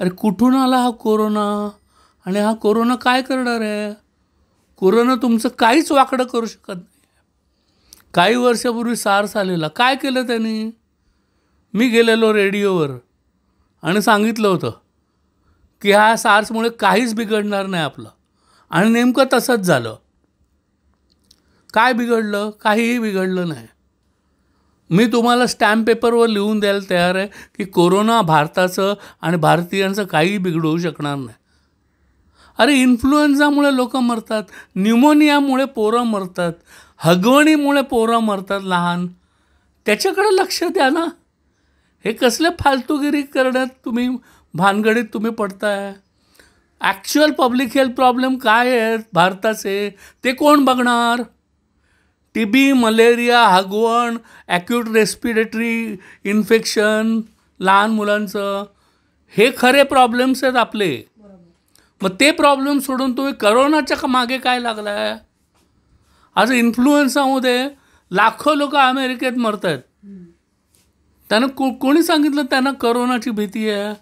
अरे कुठून आला हा कोरोना आणि हा कोरोना काय करणार आहे कोरोना तुमचं काहीच वाकडं करू शकत नाही काही वर्षापूर्वी सार्स आलेला काय केलं त्यांनी मी गेलेलो रेडिओवर आणि सांगितलं होतं की ह्या सार्समुळे काहीच बिघडणार नाही आपलं आणि नेमकं तसंच झालं काय बिघडलं काहीही बिघडलं नाही मी तुम्हाला स्टॅम्प पेपरवर लिहून द्यायला तयार आहे की कोरोना भारताचं आणि भारतीयांचं काही बिघडवू शकणार नाही अरे इन्फ्लुएन्झामुळे लोक मरतात न्युमोनियामुळे पोरं मरतात हगवणीमुळे पोरं मरतात लहान त्याच्याकडे लक्ष द्या ना हे कसले फालतूगिरी करण्यात तुम्ही भानगडीत तुम्ही पडताय ॲक्च्युअल पब्लिक हेल्थ प्रॉब्लेम काय आहेत भारताचे ते कोण बघणार टी बी मलेरिया हगवण ॲक्यूट रेस्पिरेटरी इन्फेक्शन लहान मुलांचं हे खरे प्रॉब्लेम्स आहेत आपले मग ते प्रॉब्लेम सोडून तुम्ही करोनाच्या मागे काय लागला आहे आज इन्फ्लुएन्सामध्ये लाखो लोक अमेरिकेत मरत आहेत त्यांना को कोणी सांगितलं त्यांना करोनाची भीती आहे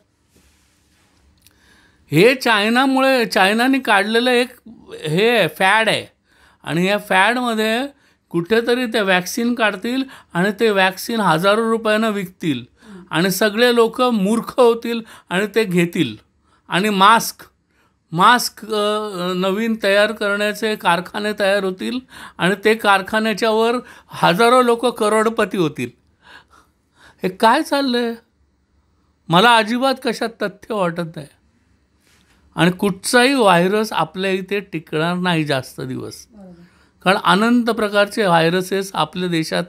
हे चायनामुळे चायनाने काढलेलं एक हे फॅड आहे आणि या फॅडमध्ये कुठेतरी ते वॅक्सिन काढतील आणि ते वॅक्सिन हजारो रुपयानं विकतील आणि सगळे लोक मूर्ख होतील आणि ते घेतील आणि मास्क मास्क नवीन तयार करण्याचे कारखाने तयार होतील आणि ते कारखान्याच्यावर हजारो लोक करोडपती होतील हे काय चाललं आहे मला अजिबात कशात तथ्य वाटत नाही आणि कुठचाही व्हायरस आपल्या इथे टिकणार नाही जास्त दिवस कारण अनंत प्रकारचे व्हायरसेस आपल्या देशात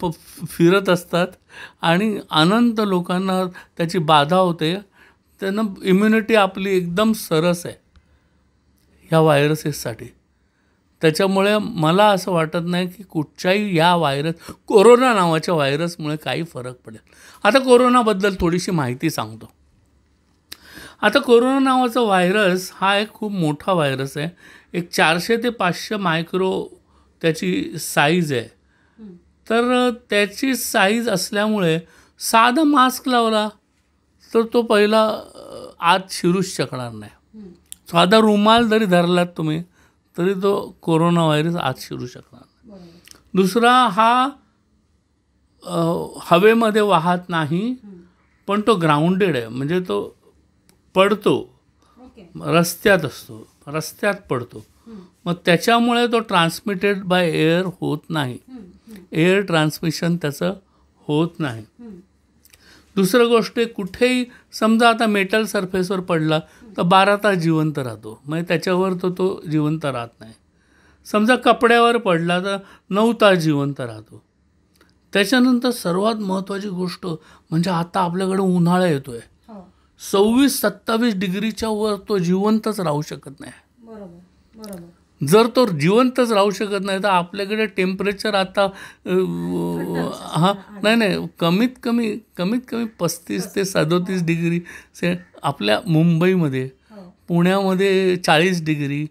प फिरत असतात आणि अनंत लोकांना त्याची बाधा होते त्यांना इम्युनिटी आपली एकदम सरस आहे ह्या व्हायरसेससाठी त्याच्यामुळे मला असं वाटत नाही की कुठच्याही या व्हायरस कोरोना नावाच्या व्हायरसमुळे काही फरक पडेल आता कोरोनाबद्दल थोडीशी माहिती सांगतो आता कोरोना नावाचा व्हायरस हा एक खूप मोठा व्हायरस आहे एक चारशे ते पाचशे मायक्रो त्याची साईज आहे तर त्याची साईज असल्यामुळे साधा मास्क लावला तर तो पहिला आत शिरूच शकणार नाही साधा रुमाल जरी धरलात तुम्ही तरी तो कोरोना व्हायरस आत शिरू शकणार नाही दुसरा हा हवेमध्ये वाहत नाही पण तो ग्राउंडेड आहे म्हणजे तो पडतो रस्त्यात असतो रस्त्यात पडतो मग त्याच्यामुळे तो ट्रान्समिटेड बाय एअर होत नाही एअर ट्रान्समिशन त्याचं होत नाही दुसरं गोष्ट कुठेही समजा आता मेटल सरफेसवर पडला तर बारा तास जिवंत राहतो म्हणजे त्याच्यावर तो तो जिवंत राहत नाही समजा कपड्यावर पडला तर नऊ तास जिवंत राहतो त्याच्यानंतर सर्वात महत्त्वाची गोष्ट म्हणजे आता आपल्याकडे उन्हाळा येतो आहे हो. सव्वीस सत्तावीस डिग्रीच्या वर तो जिवंतच राहू शकत नाही बरोबर जर तो जिवंतच राहू शकत नाही तर आपल्याकडे टेम्परेचर आता हा नाही नाही कमीत कमी कमीत कमी पस्तीस ते सदोतीस हो. डिग्री से आपल्या मुंबईमध्ये हो. पुण्यामध्ये चाळीस डिग्री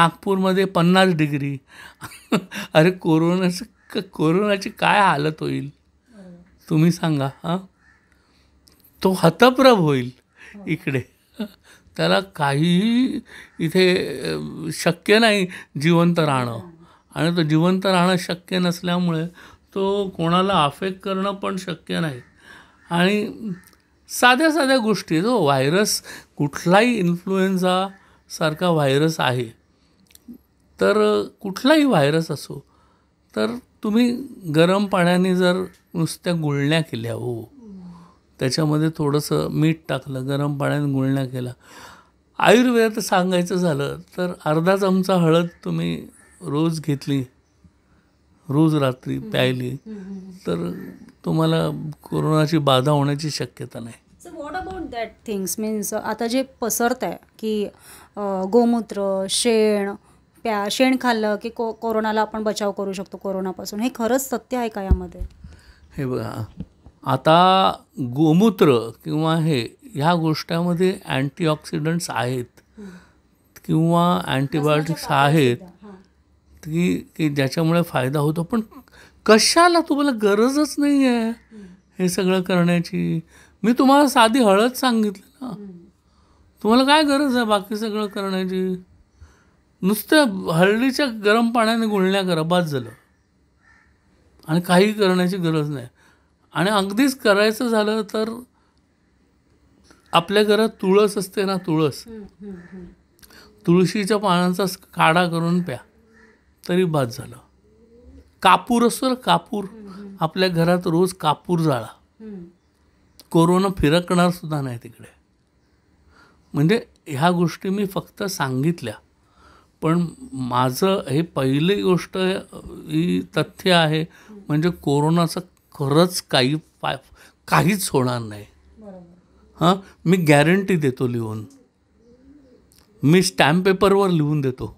नागपूरमध्ये पन्नास डिग्री अरे कोरोनाचं कोरोनाची काय हालत होईल हो. तुम्ही सांगा हां तो हतप्रभ होईल इकडे त्याला काहीही इथे शक्य नाही जिवंत राहणं आणि तो जिवंत राहणं शक्य नसल्यामुळे तो कोणाला अफेक्ट करणं पण शक्य नाही आणि साध्या साध्या गोष्टी जो व्हायरस कुठलाही इन्फ्लुएन्झासारखा व्हायरस आहे तर कुठलाही व्हायरस असो तर तुम्ही गरम पाण्याने जर नुसत्या गुळण्या केल्या हो त्याच्यामध्ये थोडंसं मीठ टाकलं गरम पाण्यात गुळण्या केला आयुर्वेदात सांगायचं झालं तर अर्धा चमचा हळद तुम्ही रोज घेतली रोज रात्री प्यायली तर तुम्हाला कोरोनाची बाधा होण्याची शक्यता नाही what about that things means आता जे पसरत आहे की गोमूत्र शेण प्या शेण खाल्लं की को कोरोनाला आपण बचाव करू शकतो कोरोनापासून हे खरंच सत्य आहे का यामध्ये हे बघा आता गोमूत्र किंवा हे ह्या गोष्टामध्ये अँटीऑक्सिडंट्स आहेत किंवा अँटीबायोटिक्स आहेत की की ज्याच्यामुळे फायदा होतो पण कशाला तुम्हाला गरजच नाही आहे हे सगळं करण्याची मी तुम्हाला साधी हळद सांगितली ना तुम्हाला काय गरज आहे बाकी सगळं करण्याची नुसतं हळदीच्या गरम पाण्याने गुळण्या करा झालं आणि काही करण्याची गरज नाही आणि अगदीच करायचं झालं तर आपल्या घरात तुळस असते ना तुळस तुळशीच्या पानांचा काढा करून प्या तरी बाद झालं कापूर असतो ना कापूर आपल्या घरात रोज कापूर जाळा कोरोना फिरकणार सुद्धा नाही तिकडे म्हणजे ह्या गोष्टी मी फक्त सांगितल्या पण माझं हे पहिली गोष्ट ही तथ्य आहे म्हणजे कोरोनाचं खरंच काही पा काहीच होणार नाही हां मी गॅरंटी देतो लिहून मी स्टॅम्प पेपरवर लिहून देतो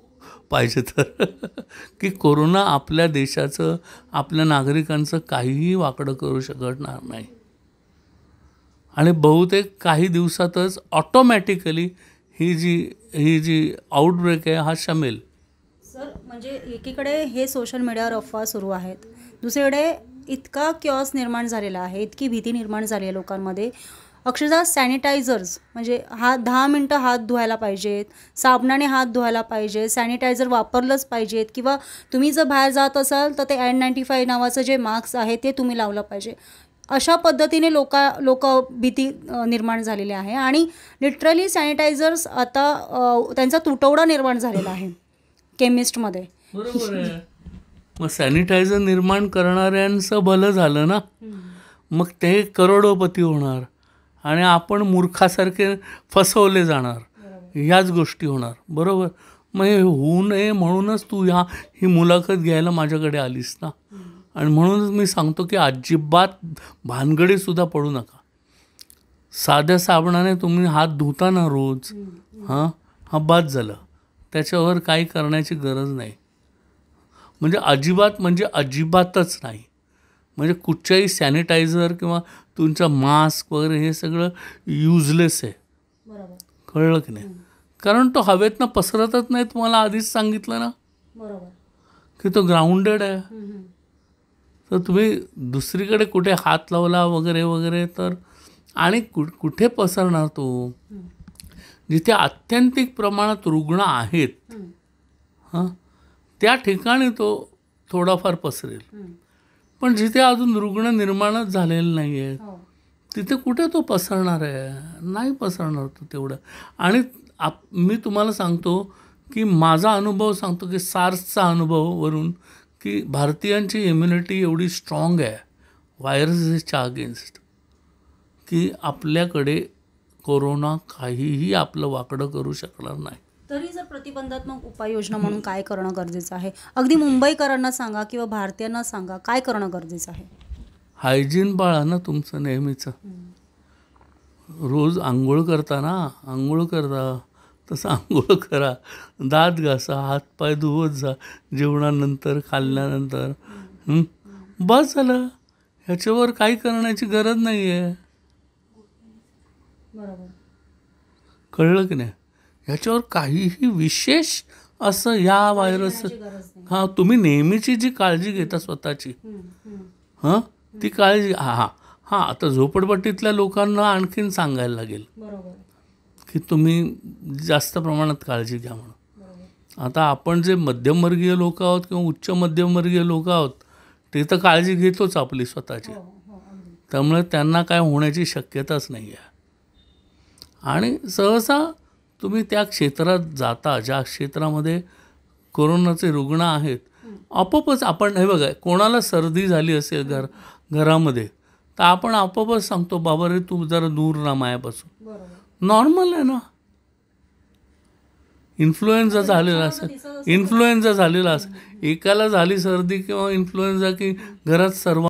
पाहिजे तर की कोरोना आपल्या देशाचं आपल्या नागरिकांचं काहीही वाकडं करू शकणार नाही आणि बहुतेक काही दिवसातच ऑटोमॅटिकली ही जी ही जी आउटब्रेक आहे हा शमेल सर म्हणजे एकीकडे हे सोशल मीडियावर अफवा सुरू आहेत दुसरीकडे इतका क्यॉस निर्माण झालेला आहे इतकी भीती निर्माण झाली आहे लोकांमध्ये अक्षरशः सॅनिटायझर्स म्हणजे हा दहा मिनटं हात धुवायला पाहिजेत साबणाने हात धुवायला पाहिजे सॅनिटायझर वापरलंच पाहिजेत किंवा तुम्ही जर बाहेर जात असाल तर ते एन नाईन्टी फाय नावाचं जे मास्क आहे ते तुम्ही लावलं पाहिजे अशा पद्धतीने लोका लोक भीती निर्माण झालेली आहे आणि लिटरली सॅनिटायझर्स आता त्यांचा तुटवडा निर्माण झालेला आहे केमिस्टमध्ये मग सॅनिटायझर निर्माण करणाऱ्यांचं भलं झालं ना मग ते करोडोपती होणार आणि आपण मूर्खासारखे फसवले जाणार ह्याच गोष्टी होणार बरोबर मग हे होऊ नये म्हणूनच तू ह्या ही मुलाखत घ्यायला माझ्याकडे आलीस ना आणि म्हणूनच मी सांगतो की अजिबात भानगडीसुद्धा पडू नका साध्या साबणाने तुम्ही हात धुताना रोज हां हा बाद झालं त्याच्यावर काही करण्याची गरज नाही म्हणजे अजिबात म्हणजे अजिबातच नाही म्हणजे कुठच्याही सॅनिटायझर किंवा तुमचा मास्क वगैरे हे सगळं युजलेस आहे कळलं की नाही कारण तो हवेतनं पसरतच नाही तुम्हाला आधीच सांगितलं ना की तो ग्राउंडेड आहे तर तुम्ही दुसरीकडे कुठे हात लावला वगैरे वगैरे तर आणि कु कुठे पसरणार तो जिथे आत्यंतिक प्रमाणात रुग्ण आहेत हां त्या ठिकाणी तो थोडाफार पसरेल पण जिथे अजून रुग्ण निर्माणच झालेले नाही आहेत हो. तिथे कुठे तो पसरणार आहे नाही पसरणार तो तेवढं आणि आप मी तुम्हाला सांगतो की माझा अनुभव सांगतो की सार्सचा अनुभव वरून की भारतीयांची इम्युनिटी एवढी स्ट्रॉंग आहे व्हायरसेसच्या अगेन्स्ट की आपल्याकडे कोरोना काहीही आपलं वाकडं करू शकणार नाही तरी जर प्रतिबंधात्मक उपाययोजना म्हणून काय करणं गरजेचं आहे अगदी मुंबईकरांना सांगा किंवा भारतीयांना सांगा काय करणं गरजेचं आहे हायजीन बाळा ना तुमचं नेहमीचं रोज आंघोळ करताना आंघोळ करता तसं आंघोळ करा दात घासा हातपाय धुवत जा जेवणानंतर खाल्ल्यानंतर बस झालं ह्याच्यावर काय करण्याची गरज नाही आहे कळलं की नाही ह्याच्यावर काहीही विशेष असं या व्हायरस हां तुम्ही नेहमीची जी काळजी घेता स्वतःची हां ती काळजी हां हां हां आता झोपडपट्टीतल्या लोकांना आणखीन सांगायला लागेल की तुम्ही जास्त प्रमाणात काळजी घ्या म्हणून आता आपण जे मध्यमवर्गीय लोक आहोत किंवा उच्च मध्यमवर्गीय लोक आहोत ते तर काळजी घेतोच आपली स्वतःची हो, हो, त्यामुळे त्यांना काय होण्याची शक्यताच नाही आहे आणि सहसा तुम्ही त्या क्षेत्रात जाता ज्या क्षेत्रामध्ये कोरोनाचे रुग्ण आहेत आपोआपच आपण हे बघा कोणाला सर्दी झाली असेल घर घरामध्ये तर आपण आपोआपच सांगतो बाबा रे तू जरा दूर ना मायापासून नॉर्मल आहे ना इन्फ्लुएन्झा झालेला असेल इन्फ्लुएन्झा झालेला असेल एकाला झाली सर्दी किंवा इन्फ्लुएन्झा की घरात सर्व